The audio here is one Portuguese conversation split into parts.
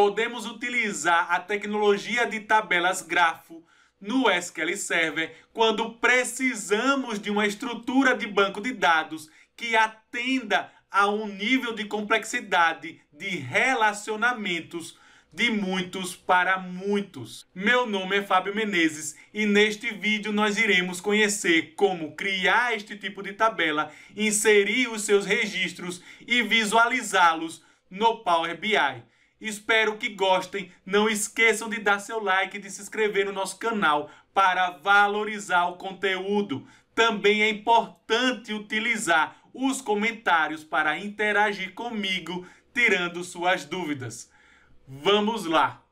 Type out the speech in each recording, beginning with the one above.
podemos utilizar a tecnologia de tabelas grafo no SQL Server quando precisamos de uma estrutura de banco de dados que atenda a um nível de complexidade de relacionamentos de muitos para muitos. Meu nome é Fábio Menezes e neste vídeo nós iremos conhecer como criar este tipo de tabela, inserir os seus registros e visualizá-los no Power BI. Espero que gostem. Não esqueçam de dar seu like e de se inscrever no nosso canal para valorizar o conteúdo. Também é importante utilizar os comentários para interagir comigo, tirando suas dúvidas. Vamos lá!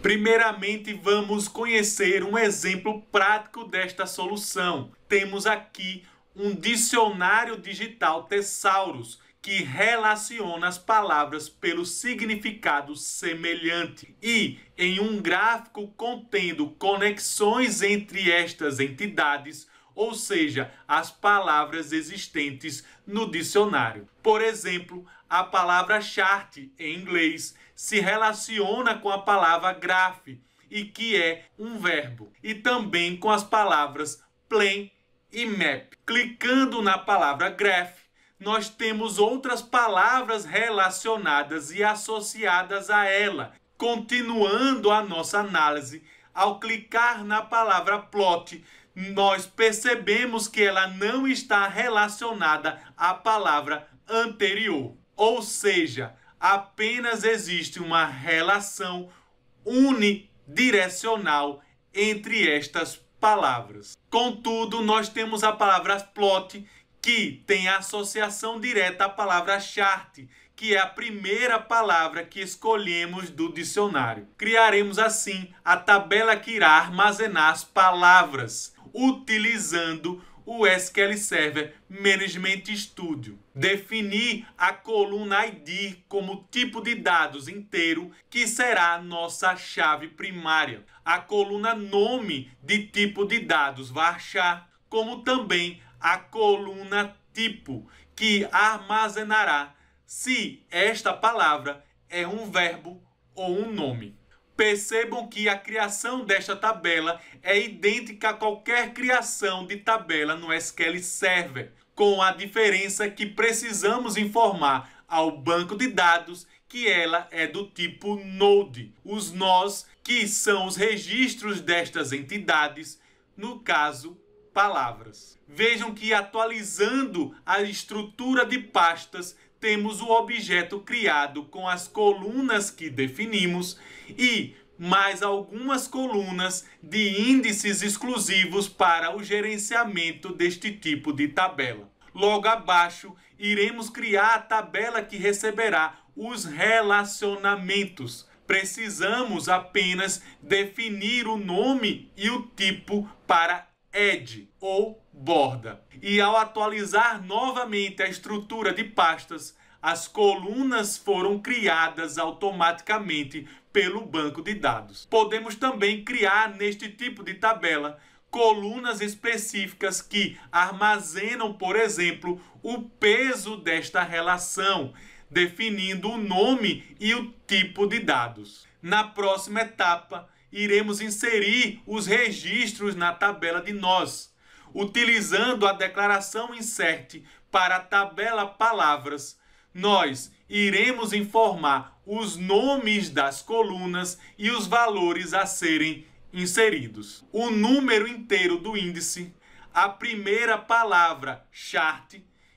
Primeiramente, vamos conhecer um exemplo prático desta solução. Temos aqui um dicionário digital tesaurus que relaciona as palavras pelo significado semelhante e em um gráfico contendo conexões entre estas entidades, ou seja, as palavras existentes no dicionário. Por exemplo, a palavra chart em inglês se relaciona com a palavra graph e que é um verbo, e também com as palavras plan e map. Clicando na palavra graph, nós temos outras palavras relacionadas e associadas a ela. Continuando a nossa análise, ao clicar na palavra plot, nós percebemos que ela não está relacionada à palavra anterior. Ou seja, apenas existe uma relação unidirecional entre estas palavras. Contudo, nós temos a palavra plot, que tem associação direta à palavra chart, que é a primeira palavra que escolhemos do dicionário. Criaremos assim a tabela que irá armazenar as palavras, utilizando o SQL Server Management Studio. Definir a coluna ID como tipo de dados inteiro, que será a nossa chave primária. A coluna nome de tipo de dados varchar, como também a coluna tipo, que armazenará se esta palavra é um verbo ou um nome. Percebam que a criação desta tabela é idêntica a qualquer criação de tabela no SQL Server, com a diferença que precisamos informar ao banco de dados que ela é do tipo node. Os nós, que são os registros destas entidades, no caso, palavras. Vejam que atualizando a estrutura de pastas temos o objeto criado com as colunas que definimos e mais algumas colunas de índices exclusivos para o gerenciamento deste tipo de tabela. Logo abaixo, iremos criar a tabela que receberá os relacionamentos. Precisamos apenas definir o nome e o tipo para Edge ou borda. E ao atualizar novamente a estrutura de pastas, as colunas foram criadas automaticamente pelo banco de dados. Podemos também criar neste tipo de tabela colunas específicas que armazenam, por exemplo, o peso desta relação, definindo o nome e o tipo de dados. Na próxima etapa, iremos inserir os registros na tabela de nós, utilizando a declaração insert para a tabela palavras. Nós iremos informar os nomes das colunas e os valores a serem inseridos. O número inteiro do índice, a primeira palavra chart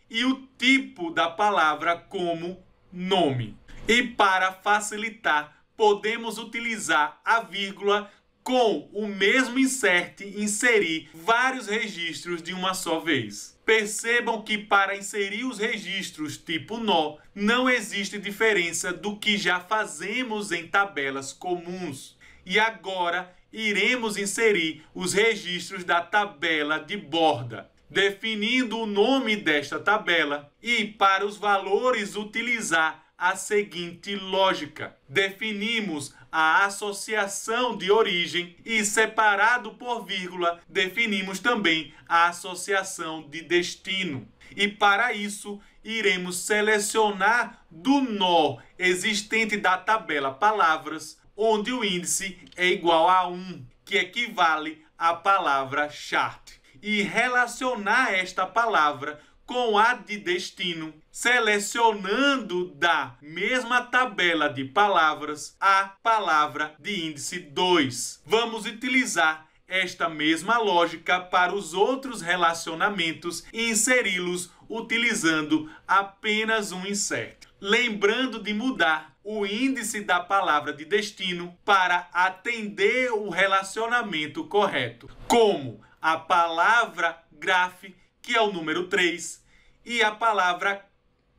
e o tipo da palavra como nome. E para facilitar podemos utilizar a vírgula com o mesmo insert inserir vários registros de uma só vez. Percebam que para inserir os registros tipo nó, não existe diferença do que já fazemos em tabelas comuns. E agora iremos inserir os registros da tabela de borda, definindo o nome desta tabela e para os valores utilizar a seguinte lógica: definimos a associação de origem e, separado por vírgula, definimos também a associação de destino. E para isso, iremos selecionar do nó existente da tabela palavras, onde o índice é igual a 1, que equivale à palavra chart, e relacionar esta palavra com a de destino, selecionando da mesma tabela de palavras a palavra de índice 2. Vamos utilizar esta mesma lógica para os outros relacionamentos e inseri-los utilizando apenas um insert. Lembrando de mudar o índice da palavra de destino para atender o relacionamento correto, como a palavra graf que é o número 3, e a palavra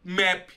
map,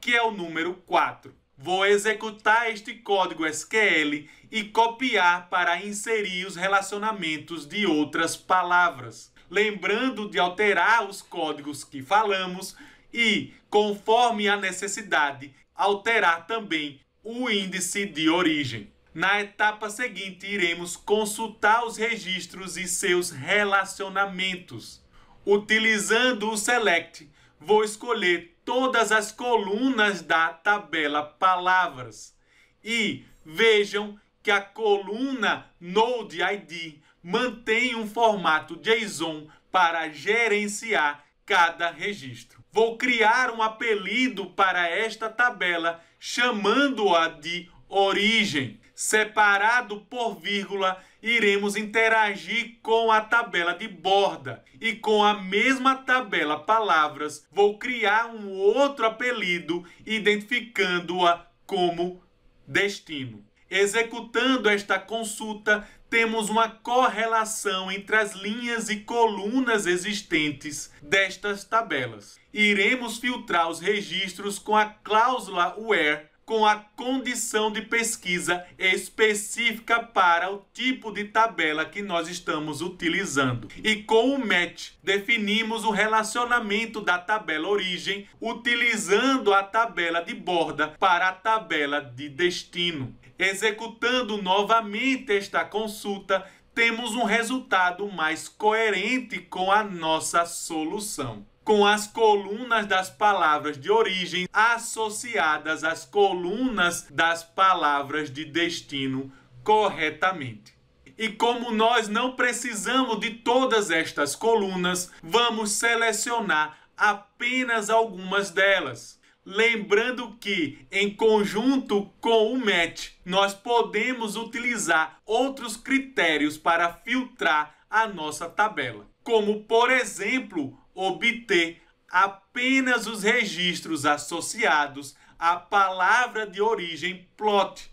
que é o número 4. Vou executar este código SQL e copiar para inserir os relacionamentos de outras palavras. Lembrando de alterar os códigos que falamos e, conforme a necessidade, alterar também o índice de origem. Na etapa seguinte, iremos consultar os registros e seus relacionamentos. Utilizando o select, vou escolher todas as colunas da tabela palavras. E vejam que a coluna Node ID mantém um formato JSON para gerenciar cada registro. Vou criar um apelido para esta tabela, chamando-a de origem separado por vírgula, iremos interagir com a tabela de borda. E com a mesma tabela palavras, vou criar um outro apelido, identificando-a como destino. Executando esta consulta, temos uma correlação entre as linhas e colunas existentes destas tabelas. Iremos filtrar os registros com a cláusula WHERE com a condição de pesquisa específica para o tipo de tabela que nós estamos utilizando. E com o match, definimos o relacionamento da tabela origem utilizando a tabela de borda para a tabela de destino. Executando novamente esta consulta, temos um resultado mais coerente com a nossa solução com as colunas das palavras de origem associadas às colunas das palavras de destino corretamente. E como nós não precisamos de todas estas colunas, vamos selecionar apenas algumas delas. Lembrando que, em conjunto com o match, nós podemos utilizar outros critérios para filtrar a nossa tabela, como, por exemplo, obter apenas os registros associados à palavra de origem plot,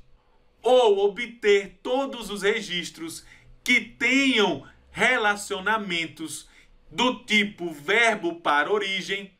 ou obter todos os registros que tenham relacionamentos do tipo verbo para origem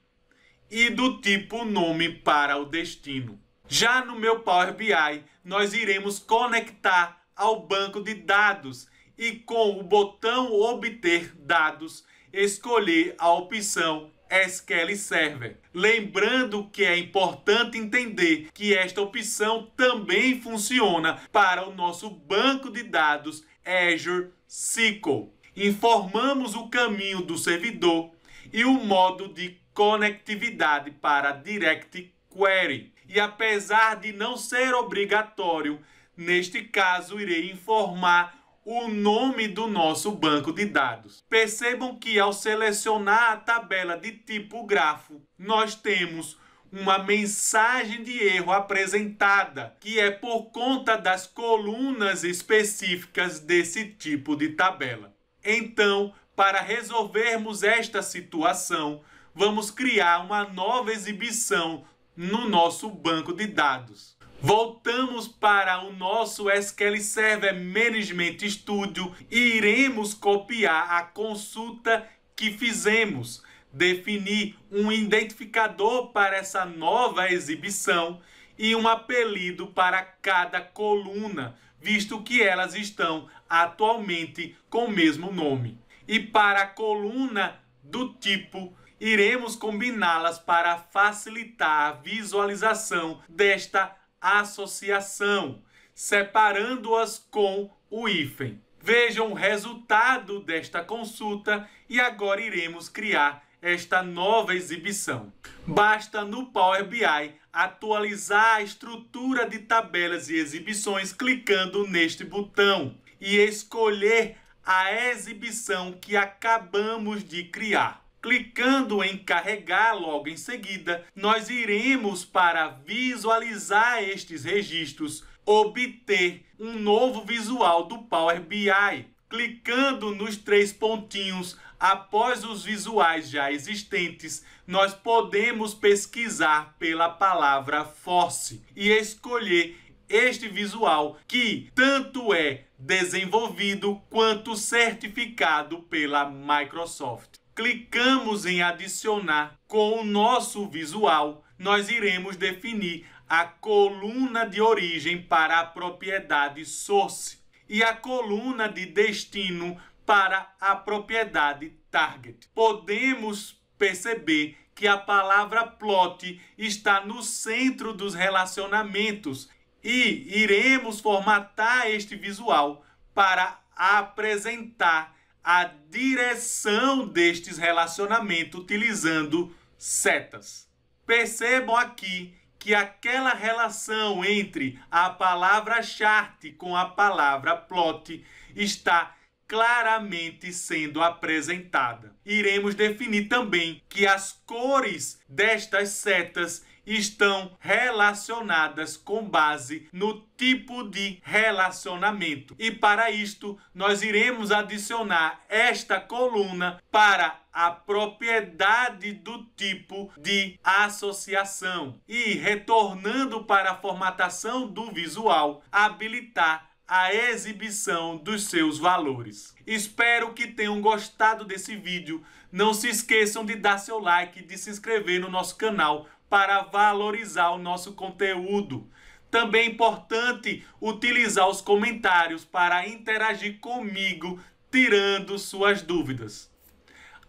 e do tipo nome para o destino. Já no meu Power BI, nós iremos conectar ao banco de dados e com o botão obter dados escolher a opção SQL Server. Lembrando que é importante entender que esta opção também funciona para o nosso banco de dados Azure SQL. Informamos o caminho do servidor e o modo de conectividade para Direct Query. E apesar de não ser obrigatório, neste caso irei informar o nome do nosso banco de dados. Percebam que ao selecionar a tabela de tipo grafo, nós temos uma mensagem de erro apresentada, que é por conta das colunas específicas desse tipo de tabela. Então, para resolvermos esta situação, vamos criar uma nova exibição no nosso banco de dados. Voltamos para o nosso SQL Server Management Studio e iremos copiar a consulta que fizemos, definir um identificador para essa nova exibição e um apelido para cada coluna, visto que elas estão atualmente com o mesmo nome. E para a coluna do tipo, iremos combiná-las para facilitar a visualização desta associação, separando-as com o hífen. Vejam o resultado desta consulta e agora iremos criar esta nova exibição. Basta no Power BI atualizar a estrutura de tabelas e exibições clicando neste botão e escolher a exibição que acabamos de criar. Clicando em carregar logo em seguida, nós iremos para visualizar estes registros, obter um novo visual do Power BI. Clicando nos três pontinhos após os visuais já existentes, nós podemos pesquisar pela palavra force e escolher este visual que tanto é desenvolvido quanto certificado pela Microsoft clicamos em adicionar com o nosso visual, nós iremos definir a coluna de origem para a propriedade source e a coluna de destino para a propriedade target. Podemos perceber que a palavra plot está no centro dos relacionamentos e iremos formatar este visual para apresentar a direção destes relacionamentos utilizando setas. Percebam aqui que aquela relação entre a palavra chart com a palavra plot está claramente sendo apresentada. Iremos definir também que as cores destas setas estão relacionadas com base no tipo de relacionamento. E para isto, nós iremos adicionar esta coluna para a propriedade do tipo de associação e retornando para a formatação do visual, habilitar a exibição dos seus valores. Espero que tenham gostado desse vídeo. Não se esqueçam de dar seu like e de se inscrever no nosso canal para valorizar o nosso conteúdo. Também é importante utilizar os comentários para interagir comigo, tirando suas dúvidas.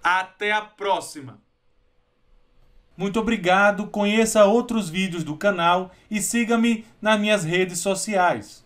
Até a próxima! Muito obrigado, conheça outros vídeos do canal e siga-me nas minhas redes sociais.